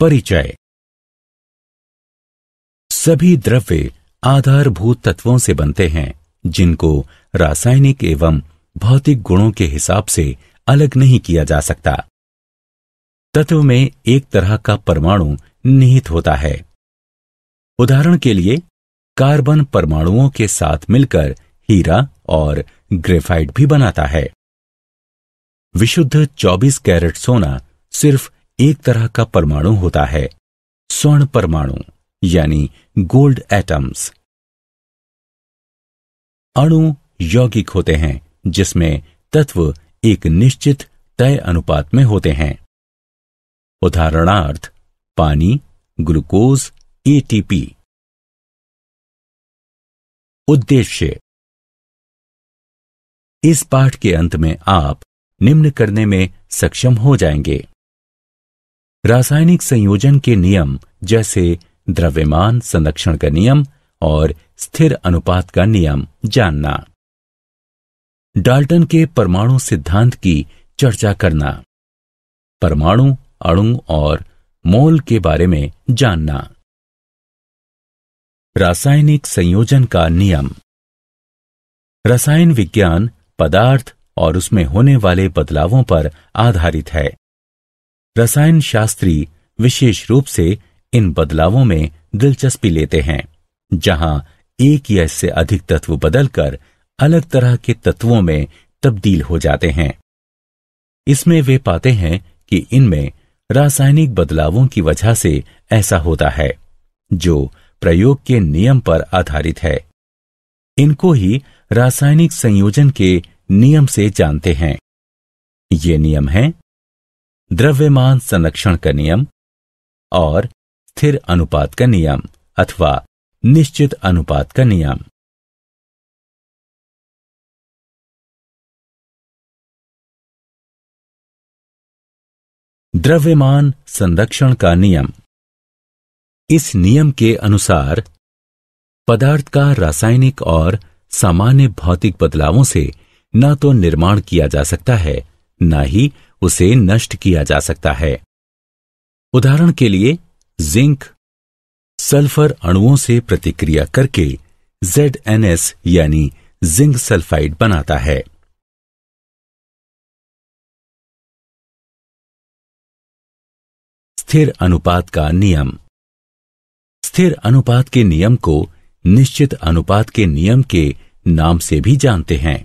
परिचय सभी द्रव्य आधारभूत तत्वों से बनते हैं जिनको रासायनिक एवं भौतिक गुणों के हिसाब से अलग नहीं किया जा सकता तत्व में एक तरह का परमाणु निहित होता है उदाहरण के लिए कार्बन परमाणुओं के साथ मिलकर हीरा और ग्रेफाइट भी बनाता है विशुद्ध 24 कैरेट सोना सिर्फ एक तरह का परमाणु होता है स्वर्ण परमाणु यानी गोल्ड एटम्स अणु यौगिक होते हैं जिसमें तत्व एक निश्चित तय अनुपात में होते हैं उदाहरणार्थ पानी ग्लूकोज एटीपी उद्देश्य इस पाठ के अंत में आप निम्न करने में सक्षम हो जाएंगे रासायनिक संयोजन के नियम जैसे द्रव्यमान संरक्षण का नियम और स्थिर अनुपात का नियम जानना डाल्टन के परमाणु सिद्धांत की चर्चा करना परमाणु अणु और मोल के बारे में जानना रासायनिक संयोजन का नियम रसायन विज्ञान पदार्थ और उसमें होने वाले बदलावों पर आधारित है रसायन शास्त्री विशेष रूप से इन बदलावों में दिलचस्पी लेते हैं जहां एक या इससे अधिक तत्व बदलकर अलग तरह के तत्वों में तब्दील हो जाते हैं इसमें वे पाते हैं कि इनमें रासायनिक बदलावों की वजह से ऐसा होता है जो प्रयोग के नियम पर आधारित है इनको ही रासायनिक संयोजन के नियम से जानते हैं ये नियम हैं द्रव्यमान संरक्षण का नियम और स्थिर अनुपात का नियम अथवा निश्चित अनुपात का नियम द्रव्यमान संरक्षण का नियम इस नियम के अनुसार पदार्थ का रासायनिक और सामान्य भौतिक बदलावों से न तो निर्माण किया जा सकता है न ही उसे नष्ट किया जा सकता है उदाहरण के लिए जिंक सल्फर अणुओं से प्रतिक्रिया करके जेड यानी जिंक सल्फाइड बनाता है स्थिर अनुपात का नियम स्थिर अनुपात के नियम को निश्चित अनुपात के नियम के नाम से भी जानते हैं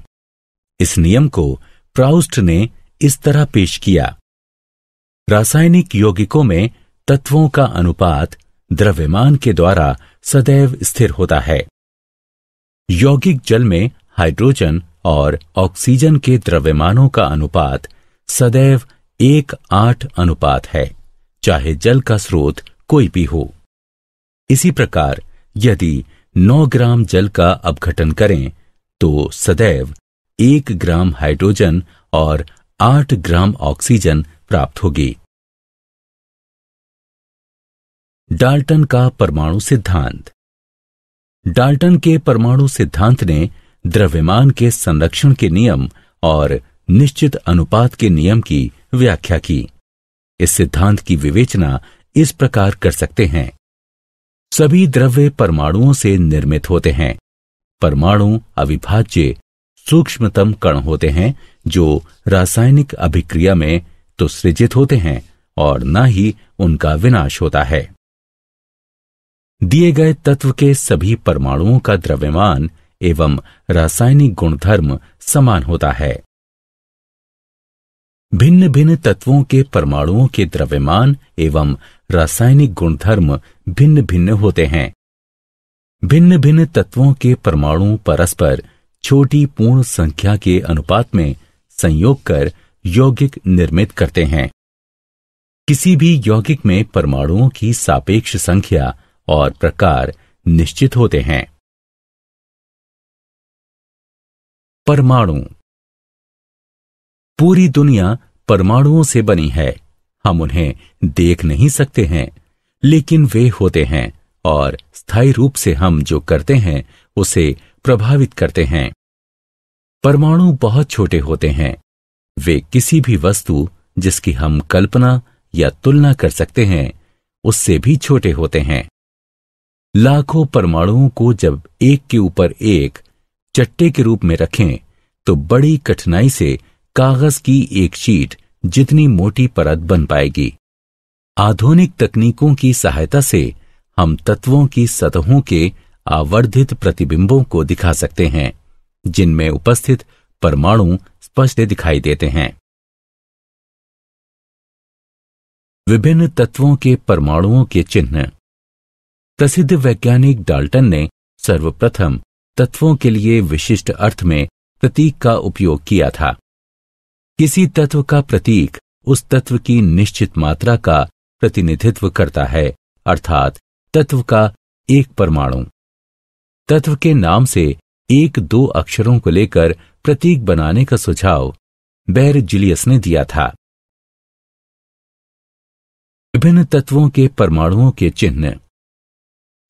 इस नियम को प्राउस्ट ने इस तरह पेश किया रासायनिक यौगिकों में तत्वों का अनुपात द्रव्यमान के द्वारा सदैव स्थिर होता है यौगिक जल में हाइड्रोजन और ऑक्सीजन के द्रव्यमानों का अनुपात सदैव एक आठ अनुपात है चाहे जल का स्रोत कोई भी हो इसी प्रकार यदि नौ ग्राम जल का अपघटन करें तो सदैव एक ग्राम हाइड्रोजन और आठ ग्राम ऑक्सीजन प्राप्त होगी डाल्टन का परमाणु सिद्धांत डाल्टन के परमाणु सिद्धांत ने द्रव्यमान के संरक्षण के नियम और निश्चित अनुपात के नियम की व्याख्या की इस सिद्धांत की विवेचना इस प्रकार कर सकते हैं सभी द्रव्य परमाणुओं से निर्मित होते हैं परमाणु अविभाज्य सूक्ष्मतम कण होते हैं जो रासायनिक अभिक्रिया में तो सृजित होते हैं और न ही उनका विनाश होता है दिए गए तत्व के सभी परमाणुओं का द्रव्यमान एवं रासायनिक गुणधर्म समान होता है भिन्न भिन्न तत्वों के परमाणुओं के द्रव्यमान एवं रासायनिक गुणधर्म भिन्न भिन्न होते हैं भिन्न भिन्न तत्वों के परमाणु परस्पर छोटी पूर्ण संख्या के अनुपात में संयोग कर यौगिक निर्मित करते हैं किसी भी यौगिक में परमाणुओं की सापेक्ष संख्या और प्रकार निश्चित होते हैं परमाणु पूरी दुनिया परमाणुओं से बनी है हम उन्हें देख नहीं सकते हैं लेकिन वे होते हैं और स्थायी रूप से हम जो करते हैं उसे प्रभावित करते हैं परमाणु बहुत छोटे होते हैं वे किसी भी वस्तु जिसकी हम कल्पना या तुलना कर सकते हैं उससे भी छोटे होते हैं लाखों परमाणुओं को जब एक के ऊपर एक चट्टे के रूप में रखें तो बड़ी कठिनाई से कागज की एक शीट जितनी मोटी परत बन पाएगी आधुनिक तकनीकों की सहायता से हम तत्वों की सतहों के आवर्धित प्रतिबिंबों को दिखा सकते हैं जिनमें उपस्थित परमाणु स्पष्ट दिखाई देते हैं विभिन्न तत्वों के परमाणुओं के चिन्ह प्रसिद्ध वैज्ञानिक डाल्टन ने सर्वप्रथम तत्वों के लिए विशिष्ट अर्थ में प्रतीक का उपयोग किया था किसी तत्व का प्रतीक उस तत्व की निश्चित मात्रा का प्रतिनिधित्व करता है अर्थात तत्व का एक परमाणु तत्व के नाम से एक दो अक्षरों को लेकर प्रतीक बनाने का सुझाव बैर जुलियस ने दिया था विभिन्न तत्वों के परमाणुओं के चिन्ह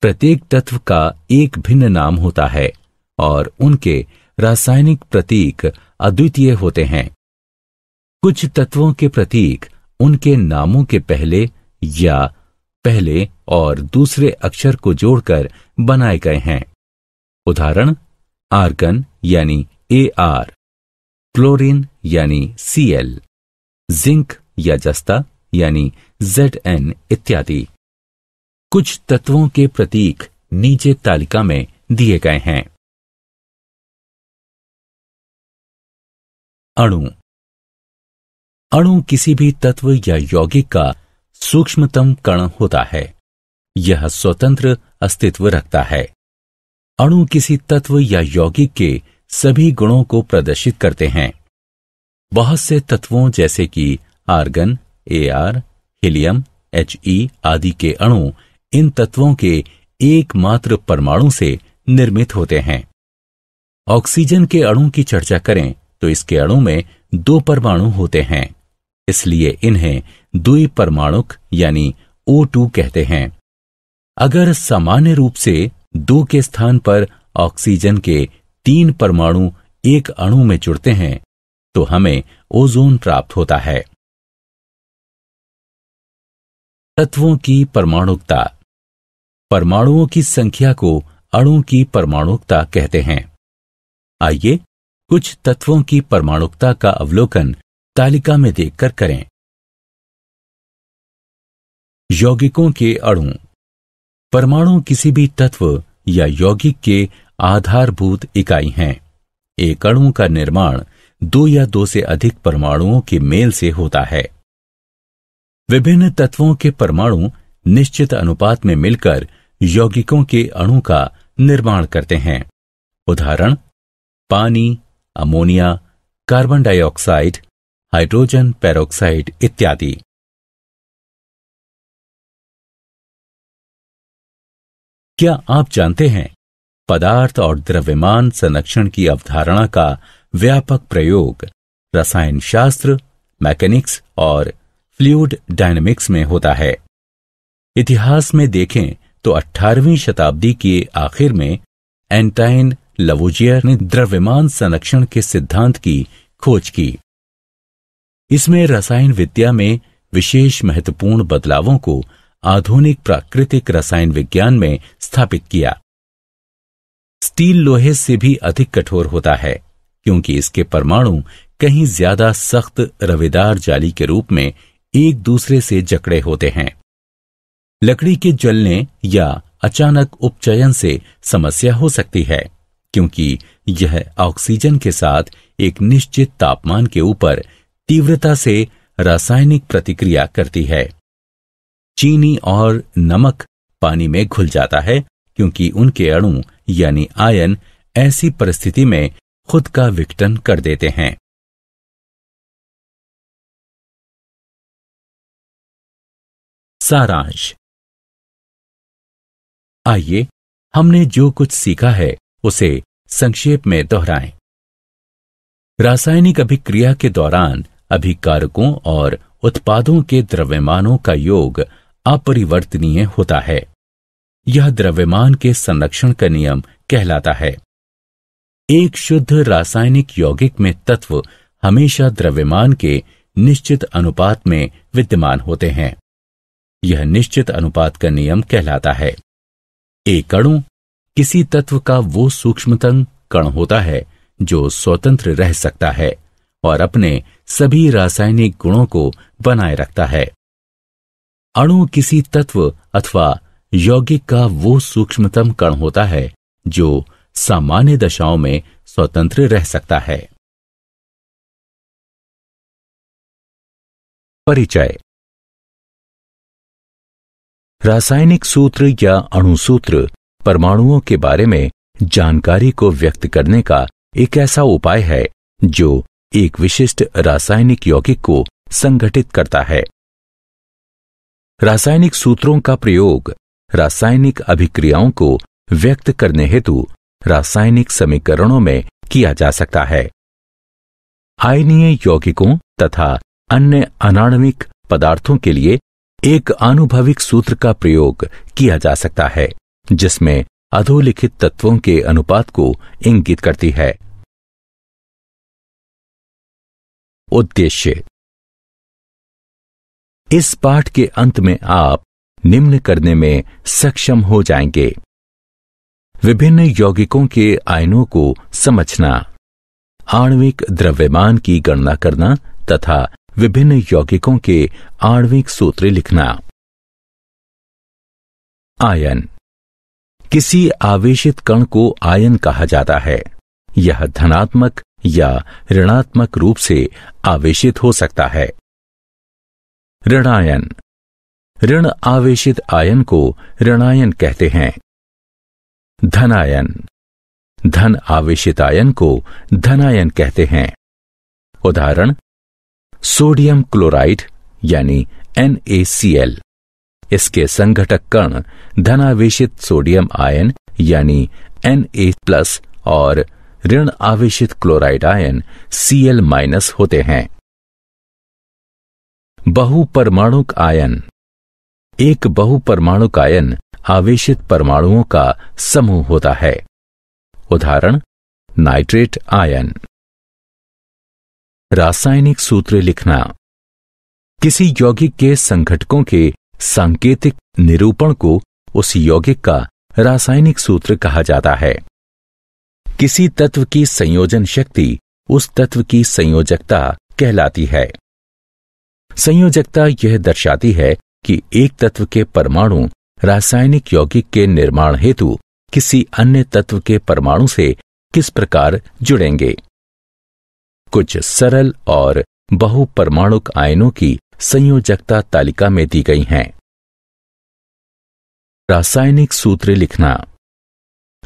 प्रत्येक तत्व का एक भिन्न नाम होता है और उनके रासायनिक प्रतीक अद्वितीय होते हैं कुछ तत्वों के प्रतीक उनके नामों के पहले या पहले और दूसरे अक्षर को जोड़कर बनाए गए हैं उदाहरण आर्गन यानी ए आर क्लोरीन यानी सी एल जिंक या जस्ता यानी जेड एन इत्यादि कुछ तत्वों के प्रतीक नीचे तालिका में दिए गए हैं अणु अणु किसी भी तत्व या यौगिक का सूक्ष्मतम कण होता है यह स्वतंत्र अस्तित्व रखता है अणु किसी तत्व या यौगिक के सभी गुणों को प्रदर्शित करते हैं बहुत से तत्वों जैसे कि argon AR helium H E e आदि के अणु इन तत्वों के एकमात्र परमाणु से निर्मित होते हैं ऑक्सीजन के अणु की चर्चा करें तो इसके अणु में दो परमाणु होते हैं इसलिए इन्हें दुई परमाणुक यानी O2 कहते हैं अगर सामान्य रूप से दो के स्थान पर ऑक्सीजन के तीन परमाणु एक अणु में जुड़ते हैं तो हमें ओजोन प्राप्त होता है तत्वों की परमाणुकता परमाणुओं की संख्या को अणु की परमाणुकता कहते हैं आइए कुछ तत्वों की परमाणुकता का अवलोकन तालिका में देखकर करें यौगिकों के अणु परमाणु किसी भी तत्व या यौगिक के आधारभूत इकाई हैं एक अणु का निर्माण दो या दो से अधिक परमाणुओं के मेल से होता है विभिन्न तत्वों के परमाणु निश्चित अनुपात में मिलकर यौगिकों के अणु का निर्माण करते हैं उदाहरण पानी ammonia carbon dioxide hydrogen peroxide इत्यादि क्या आप जानते हैं पदार्थ और द्रव्यमान संरक्षण की अवधारणा का व्यापक प्रयोग रसायन शास्त्र मैकेनिक्स और फ्लूड डायनेमिक्स में होता है इतिहास में देखें तो 18वीं शताब्दी के आखिर में एंटाइन लवोजियर ने द्रव्यमान संरक्षण के सिद्धांत की खोज की इसमें रसायन विद्या में विशेष महत्वपूर्ण बदलावों को आधुनिक प्राकृतिक रसायन विज्ञान में स्थापित किया स्टील लोहे से भी अधिक कठोर होता है क्योंकि इसके परमाणु कहीं ज्यादा सख्त रवेदार जाली के रूप में एक दूसरे से जकड़े होते हैं लकड़ी के जलने या अचानक उपचयन से समस्या हो सकती है क्योंकि यह ऑक्सीजन के साथ एक निश्चित तापमान के ऊपर तीव्रता से रासायनिक प्रतिक्रिया करती है चीनी और नमक पानी में घुल जाता है क्योंकि उनके अणु यानी आयन ऐसी परिस्थिति में खुद का विघटन कर देते हैं सारांश आइए हमने जो कुछ सीखा है उसे संक्षेप में दोहराएं। रासायनिक अभिक्रिया के दौरान अभिकारकों और उत्पादों के द्रव्यमानों का योग अपरिवर्तनीय होता है यह द्रव्यमान के संरक्षण का नियम कहलाता है एक शुद्ध रासायनिक यौगिक में तत्व हमेशा द्रव्यमान के निश्चित अनुपात में विद्यमान होते हैं यह निश्चित अनुपात का नियम कहलाता है एकड़ों किसी तत्व का वो सूक्ष्मतम कण होता है जो स्वतंत्र रह सकता है और अपने सभी रासायनिक गुणों को बनाए रखता है अणु किसी तत्व अथवा यौगिक का वो सूक्ष्मतम कण होता है जो सामान्य दशाओं में स्वतंत्र रह सकता है परिचय रासायनिक सूत्र या अणुसूत्र परमाणुओं के बारे में जानकारी को व्यक्त करने का एक ऐसा उपाय है जो एक विशिष्ट रासायनिक यौगिक को संगठित करता है रासायनिक सूत्रों का प्रयोग रासायनिक अभिक्रियाओं को व्यक्त करने हेतु रासायनिक समीकरणों में किया जा सकता है आयनीय यौगिकों तथा अन्य अनाणविक पदार्थों के लिए एक आनुभविक सूत्र का प्रयोग किया जा सकता है जिसमें अधोलिखित तत्वों के अनुपात को इंगित करती है उद्देश्य इस पाठ के अंत में आप निम्न करने में सक्षम हो जाएंगे विभिन्न यौगिकों के आयनों को समझना आणविक द्रव्यमान की गणना करना तथा विभिन्न यौगिकों के आणविक सूत्र लिखना आयन किसी आवेशित कण को आयन कहा जाता है यह धनात्मक या ऋणात्मक रूप से आवेशित हो सकता है ऋणायन ऋण आवेशित आयन को ऋणायन कहते हैं धनायन धन आवेशित आयन को धनायन कहते हैं उदाहरण सोडियम क्लोराइड यानी NaCl इसके संघटक कण धनावेशित सोडियम आयन यानी Na+ और ऋण आवेशित क्लोराइड आयन Cl- माइनस होते हैं बहुपरमाणुक आयन एक बहुपरमाणुक आयन आवेशित परमाणुओं का समूह होता है उदाहरण नाइट्रेट आयन रासायनिक सूत्र लिखना किसी यौगिक के संघटकों के सांकेतिक निरूपण को उस यौगिक का रासायनिक सूत्र कहा जाता है किसी तत्व की संयोजन शक्ति उस तत्व की संयोजकता कहलाती है संयोजकता यह दर्शाती है कि एक तत्व के परमाणु रासायनिक यौगिक के निर्माण हेतु किसी अन्य तत्व के परमाणु से किस प्रकार जुड़ेंगे कुछ सरल और बहुपरमाणुक आयनों की संयोजकता तालिका में दी गई हैं रासायनिक सूत्र लिखना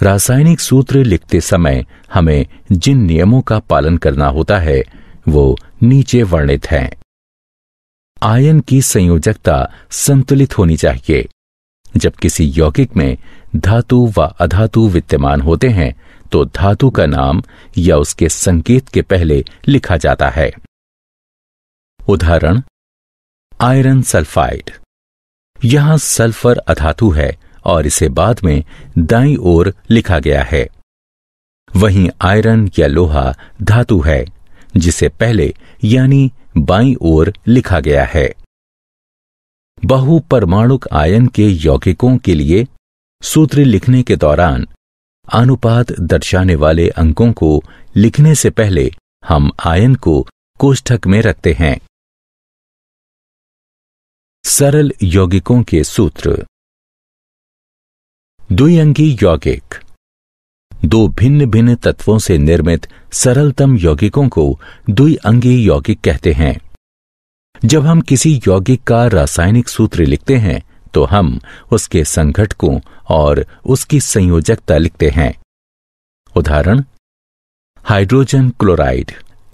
रासायनिक सूत्र लिखते समय हमें जिन नियमों का पालन करना होता है वो नीचे वर्णित हैं आयन की संयोजकता संतुलित होनी चाहिए जब किसी यौगिक में धातु व अधातु विद्यमान होते हैं तो धातु का नाम या उसके संकेत के पहले लिखा जाता है उदाहरण आयरन सल्फाइड यहां सल्फर अधातु है और इसे बाद में दाई ओर लिखा गया है वहीं आयरन या लोहा धातु है जिसे पहले यानी बाई ओर लिखा गया है बहुपरमाणुक आयन के यौगिकों के लिए सूत्र लिखने के दौरान अनुपात दर्शाने वाले अंकों को लिखने से पहले हम आयन को कोष्ठक में रखते हैं सरल यौगिकों के सूत्र द्विअंगी यौगिक दो भिन्न भिन्न तत्वों से निर्मित सरलतम यौगिकों को द्विअंगी यौगिक कहते हैं जब हम किसी यौगिक का रासायनिक सूत्र लिखते हैं तो हम उसके संघटकों और उसकी संयोजकता लिखते हैं उदाहरण hydrogen chloride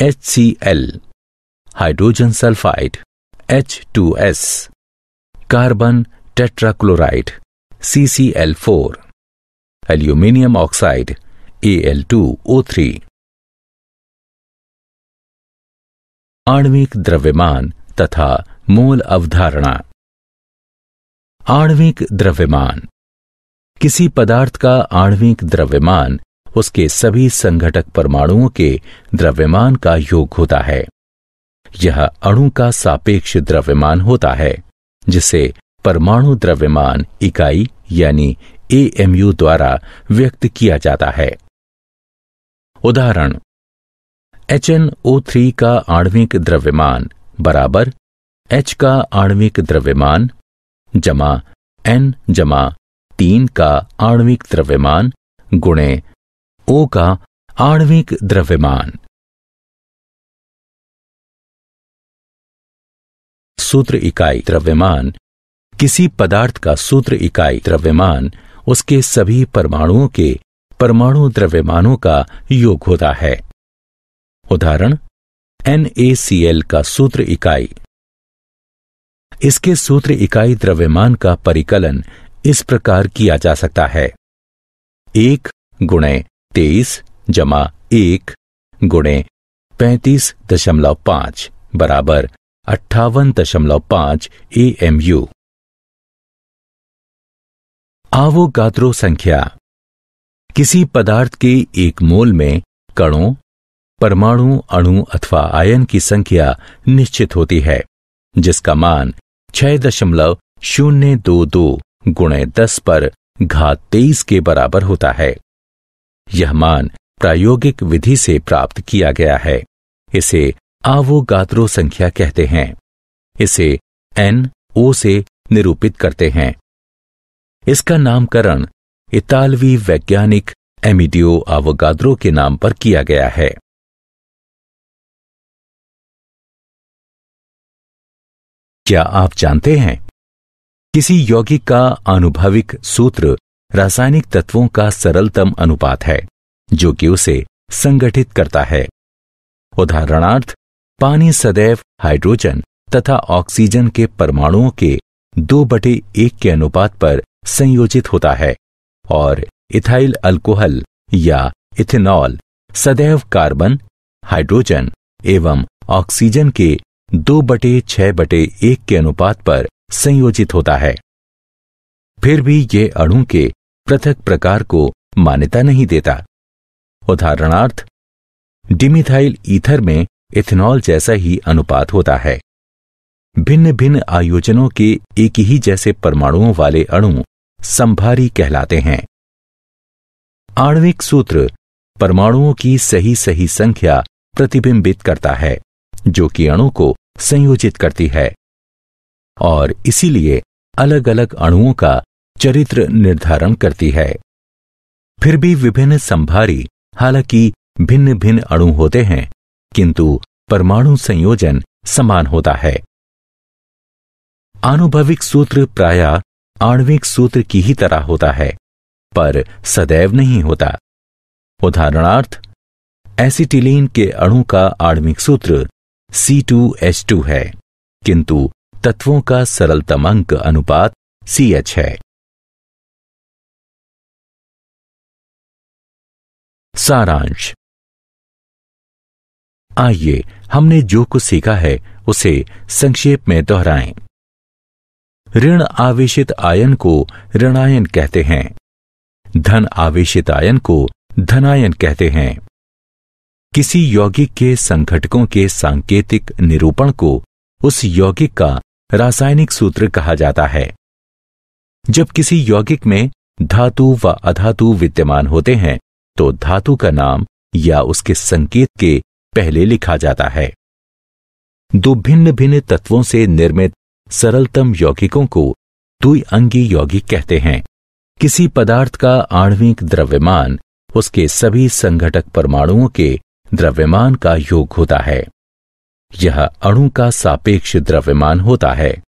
HCl, hydrogen sulphide H2S, carbon tetrachloride CCl4, aluminium oxide Al2O3, आणविक द्रव्यमान तथा मूल अवधारणा आणविक द्रव्यमान किसी पदार्थ का आणविक द्रव्यमान उसके सभी संघटक परमाणुओं के द्रव्यमान का योग होता है यह अणु का सापेक्ष द्रव्यमान होता है जिसे परमाणु द्रव्यमान इकाई यानी एएमयू द्वारा व्यक्त किया जाता है उदाहरण एच का आणविक द्रव्यमान बराबर एच का आणविक द्रव्यमान जमा एन जमा तीन का आणविक द्रव्यमान गुणे ओ का आणविक द्रव्यमान सूत्र इकाई द्रव्यमान किसी पदार्थ का सूत्र इकाई द्रव्यमान उसके सभी परमाणुओं के परमाणु द्रव्यमानों का योग होता है उदाहरण NaCl का सूत्र इकाई इसके सूत्र इकाई द्रव्यमान का परिकलन इस प्रकार किया जा सकता है एक गुणे तेईस जमा एक गुणे पैंतीस दशमलव पांच बराबर अट्ठावन दशमलव पांच ए एम यू आवोगात्रो संख्या किसी पदार्थ के एक मोल में कणों परमाणु अणु अथवा आयन की संख्या निश्चित होती है जिसका मान छह दशमलव शून्य दो दो गुणे दस पर घात तेईस के बराबर होता है यह मान प्रायोगिक विधि से प्राप्त किया गया है इसे आवोगात्रो संख्या कहते हैं इसे एन ओ से निरूपित करते हैं इसका नामकरण इतालवी वैज्ञानिक एमिडियो आवगाद्रो के नाम पर किया गया है क्या आप जानते हैं किसी यौगिक का आनुभविक सूत्र रासायनिक तत्वों का सरलतम अनुपात है जो कि उसे संगठित करता है उदाहरणार्थ पानी सदैव हाइड्रोजन तथा ऑक्सीजन के परमाणुओं के दो बटे एक के अनुपात पर संयोजित होता है और इथाइल अल्कोहल या इथेनॉल सदैव कार्बन हाइड्रोजन एवं ऑक्सीजन के दो बटे छह बटे एक के अनुपात पर संयोजित होता है फिर भी यह अणु के पृथक प्रकार को मान्यता नहीं देता उदाहरणार्थ डिमिथाइल ईथर में इथेनॉल जैसा ही अनुपात होता है भिन्न भिन्न आयोजनों के एक ही जैसे परमाणुओं वाले अणु संभारी कहलाते हैं आणविक सूत्र परमाणुओं की सही सही संख्या प्रतिबिंबित करता है जो कि अणु को संयोजित करती है और इसीलिए अलग अलग अणुओं का चरित्र निर्धारण करती है फिर भी विभिन्न संभारी हालांकि भिन्न भिन्न अणु होते हैं किंतु परमाणु संयोजन समान होता है आनुभविक सूत्र प्राय आणविक सूत्र की ही तरह होता है पर सदैव नहीं होता उदाहरणार्थ एसिटिलीन के अणु का आणविक सूत्र C2H2 है किंतु तत्वों का सरलतम अंक अनुपात CH है सारांश आइए हमने जो कुछ सीखा है उसे संक्षेप में दोहराएं ऋण आवेशित आयन को ऋणायन कहते हैं धन आवेशित आयन को धनायन कहते हैं किसी यौगिक के संघटकों के सांकेतिक निरूपण को उस यौगिक का रासायनिक सूत्र कहा जाता है जब किसी यौगिक में धातु व अधातु विद्यमान होते हैं तो धातु का नाम या उसके संकेत के पहले लिखा जाता है दो भिन्न भिन्न तत्वों से निर्मित सरलतम यौगिकों को दुई अंगी यौगिक कहते हैं किसी पदार्थ का आणविक द्रव्यमान उसके सभी संघटक परमाणुओं के द्रव्यमान का योग होता है यह अणु का सापेक्ष द्रव्यमान होता है